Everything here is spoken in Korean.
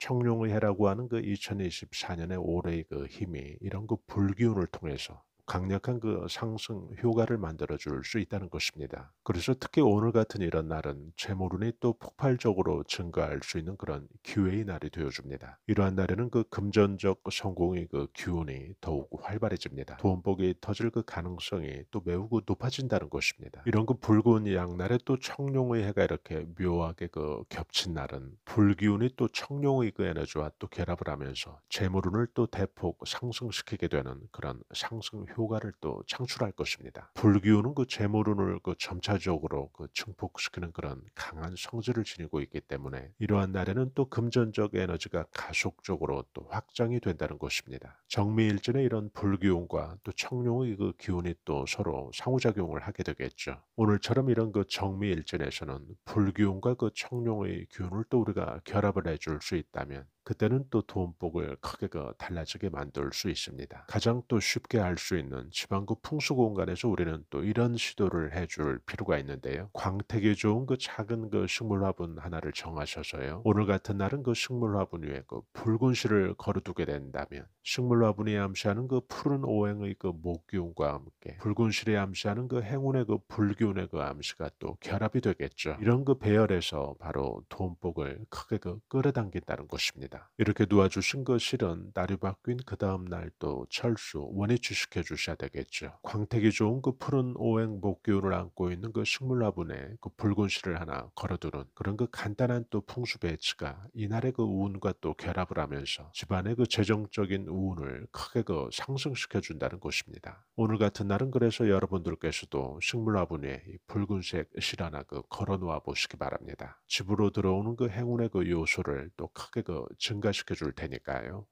청룡의 해라고 하는 그 2024년의 올해의 그 힘이 이런 그 불기운을 통해서 강력한 그 상승 효과를 만들어 줄 수 있다는 것입니다. 그래서 특히 오늘 같은 이런 날은 재물운이 또 폭발적으로 증가할 수 있는 그런 기회의 날이 되어줍니다. 이러한 날에는 그 금전적 성공의 그 기운이 더욱 활발해집니다. 돈복이 터질 그 가능성이 또 매우 그 높아진다는 것입니다. 이런 그 붉은 양날에 또 청룡의 해가 이렇게 묘하게 그 겹친 날은 불기운이 또 청룡의 그 에너지와 또 결합을 하면서 재물운을 또 대폭 상승시키게 되는 그런 상승 효과 교가를 또 창출할 것입니다. 불교는 그 재물운을 그 점차적으로 그 증폭시키는 그런 강한 성질을 지니고 있기 때문에 이러한 날에는 또 금전적 에너지가 가속적으로 또 확장이 된다는 것입니다. 정미일전에 이런 불교운과 또 청룡의 그 기운이 또 서로 상호작용을 하게 되겠죠. 오늘처럼 이런 그 정미일전에서는 불교운과 그 청룡의 기운을 또 우리가 결합을 해줄 수 있다면 그때는 또 돈복을 크게 그 달라지게 만들 수 있습니다. 가장 또 쉽게 알 수 있는 지방구 풍수 공간에서 우리는 또 이런 시도를 해줄 필요가 있는데요. 광택이 좋은 그 작은 그 식물화분 하나를 정하셔서요. 오늘 같은 날은 그 식물화분 위에 그 붉은 실을 걸어두게 된다면 식물화분이 암시하는 그 푸른 오행의 그 목기운과 함께 붉은 실이 암시하는 그 행운의 그 불기운의 그 암시가 또 결합이 되겠죠. 이런 그 배열에서 바로 돈복을 크게 그 끌어당긴다는 것입니다. 이렇게 놓아주신 것 실은 날이 바뀐 그 다음 날도 철수, 원위 취식해 주셔야 되겠죠. 광택이 좋은 그 푸른 오행 목기운을 안고 있는 그 식물 화분에 그 붉은 실을 하나 걸어두는 그런 그 간단한 또 풍수 배치가 이날의 그 운과 또 결합을 하면서 집안의 그 재정적인 운을 크게 그 상승시켜 준다는 것입니다. 오늘 같은 날은 그래서 여러분들께서도 식물 화분에 붉은색 실 하나 그 걸어 놓아 보시기 바랍니다. 집으로 들어오는 그 행운 행운의 그 요소를 또 크게 그 증가시켜 줄 테니까요.